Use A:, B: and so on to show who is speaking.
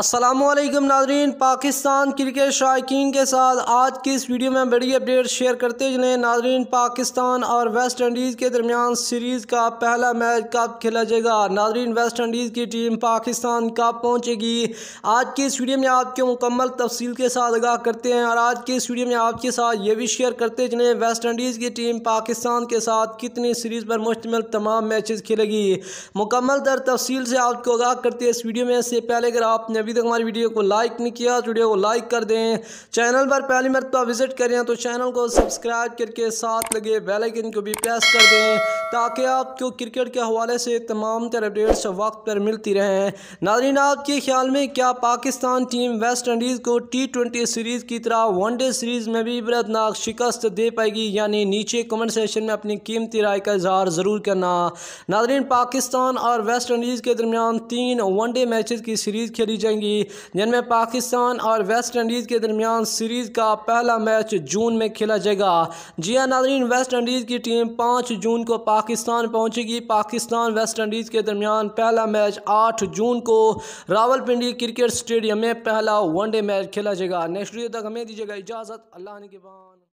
A: असलम नाजरीन पाकिस्तान क्रिकेट शायकीन के साथ आज की इस वीडियो में बड़ी अपडेट शेयर करते चलें नाजरीन पाकिस्तान और वेस्ट इंडीज़ के दरमियान सीरीज़ का पहला मैच कब खेला जाएगा नाजरीन वेस्ट इंडीज़ की टीम पाकिस्तान कब पहुंचेगी आज की इस वीडियो में आपके मुकम्मल तफसील के साथ आगाह करते हैं और आज की इस वीडियो में आपके साथ ये भी शेयर करते चलें वेस्ट इंडीज़ की टीम पाकिस्तान के साथ कितनी सीरीज़ पर मुश्तम तमाम मैचेज़ खेलेगी मुकम्मल दर तफसील से आपको आगाह करते इस वीडियो में इससे पहले अगर आपने अभी तक हमारी वीडियो को लाइक नहीं किया तो वीडियो को लाइक कर दें चैनल पर पहली मरतबा विजिट करें तो चैनल को सब्सक्राइब करके साथ लगे बेलाइकन को भी प्रेस कर दें ताकि आपको क्रिकेट के हवाले से तमाम तर अपडेट्स वक्त पर मिलती रहें नाजरीन आपके ख्याल में क्या पाकिस्तान टीम वेस्ट इंडीज़ को टी ट्वेंटी सीरीज़ की तरह वनडे सीरीज़ में भी इबरतनाक शिकस्त दे पाएगी यानी नीचे कमेंट सेशन में अपनी कीमती राय का इजहार ज़रूर करना नाजरीन पाकिस्तान और वेस्ट इंडीज़ के दरमियान तीन वनडे मैच की सीरीज़ खेली जाएंगी जिनमें पाकिस्तान और वेस्ट इंडीज़ के दरमियान सीरीज़ का पहला मैच जून में खेला जाएगा जिया हाँ, नाजरीन वेस्ट इंडीज़ की टीम पाँच जून को पाक पाकिस्तान पहुंचेगी पाकिस्तान वेस्ट इंडीज़ के दरमियान पहला मैच आठ जून को रावलपिंडी क्रिकेट स्टेडियम में पहला वनडे मैच खेला जाएगा नेक्स्ट वीडियो तक हमें दीजिएगा इजाज़त अल्लाह के बाद